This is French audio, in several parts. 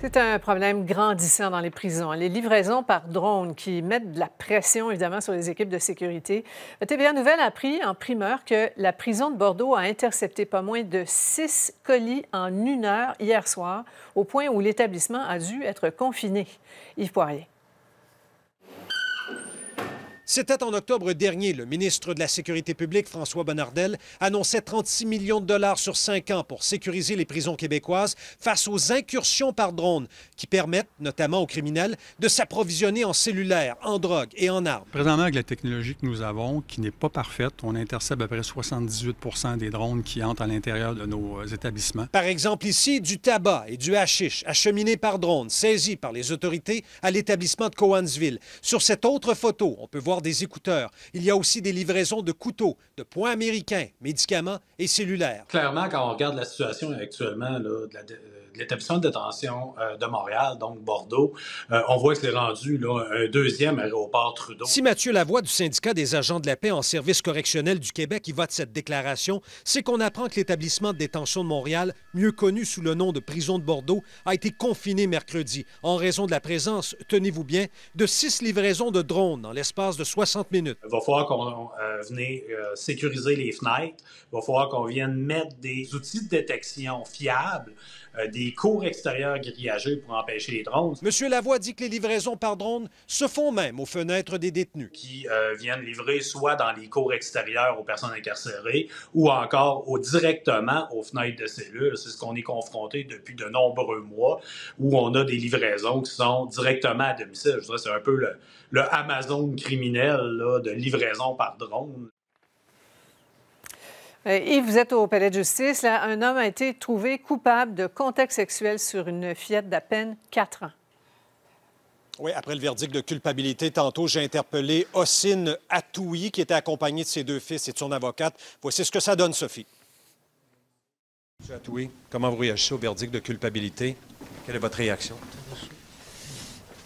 C'est un problème grandissant dans les prisons. Les livraisons par drone qui mettent de la pression, évidemment, sur les équipes de sécurité. La TVA Nouvelle a appris en primeur que la prison de Bordeaux a intercepté pas moins de six colis en une heure hier soir, au point où l'établissement a dû être confiné. Yves Poirier. C'était en octobre dernier. Le ministre de la Sécurité publique, François Bonnardel, annonçait 36 millions de dollars sur cinq ans pour sécuriser les prisons québécoises face aux incursions par drone qui permettent, notamment aux criminels, de s'approvisionner en cellulaire, en drogue et en armes. Présentement, avec la technologie que nous avons, qui n'est pas parfaite, on intercepte à peu près 78 des drones qui entrent à l'intérieur de nos euh, établissements. Par exemple, ici, du tabac et du hashish acheminés par drone, saisis par les autorités à l'établissement de Cowansville. Sur cette autre photo, on peut voir des écouteurs. Il y a aussi des livraisons de couteaux, de points américains, médicaments et cellulaires. Clairement, quand on regarde la situation actuellement de la, euh, l'établissement de détention euh, de Montréal, donc Bordeaux, euh, on voit que c'est rendu là, un deuxième aéroport Trudeau. Si Mathieu Lavoie du syndicat des agents de la paix en service correctionnel du Québec y vote cette déclaration, c'est qu'on apprend que l'établissement de détention de Montréal, mieux connu sous le nom de prison de Bordeaux, a été confiné mercredi en raison de la présence, tenez-vous bien, de six livraisons de drones dans l'espace de 60 minutes. Il va falloir qu'on euh, venez euh, sécuriser les fenêtres. Il va falloir qu'on vienne mettre des outils de détection fiables, euh, des cours extérieurs grillagés pour empêcher les drones. Monsieur Lavoie dit que les livraisons par drone se font même aux fenêtres des détenus. Qui euh, viennent livrer soit dans les cours extérieurs aux personnes incarcérées ou encore directement aux fenêtres de cellules. C'est ce qu'on est confronté depuis de nombreux mois où on a des livraisons qui sont directement à domicile. Je dirais c'est un peu le, Amazon criminel de livraison par drone. Euh, et vous êtes au palais de justice. un homme a été trouvé coupable de contact sexuel sur une fillette d'à peine quatre ans. Oui, après le verdict de culpabilité, tantôt, j'ai interpellé Ossine Atoui, qui était accompagnée de ses deux fils et de son avocate. Voici ce que ça donne, Sophie. Monsieur Atoui, comment vous réagissez au verdict de culpabilité? Quelle est votre réaction?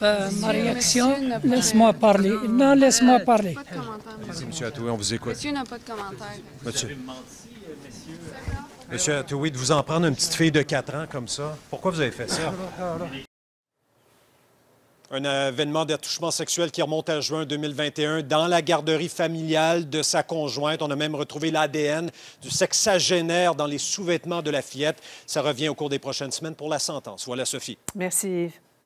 Euh, ma réaction. Laisse-moi parler. Non, laisse-moi parler. Pas de Monsieur Atoué, on vous écoute. Monsieur n'a de Monsieur. Monsieur de vous en prendre une petite fille de 4 ans comme ça, pourquoi vous avez fait ça? Un événement d'attouchement sexuel qui remonte à juin 2021 dans la garderie familiale de sa conjointe. On a même retrouvé l'ADN du sexagénaire dans les sous-vêtements de la fillette. Ça revient au cours des prochaines semaines pour la sentence. Voilà, Sophie. Merci.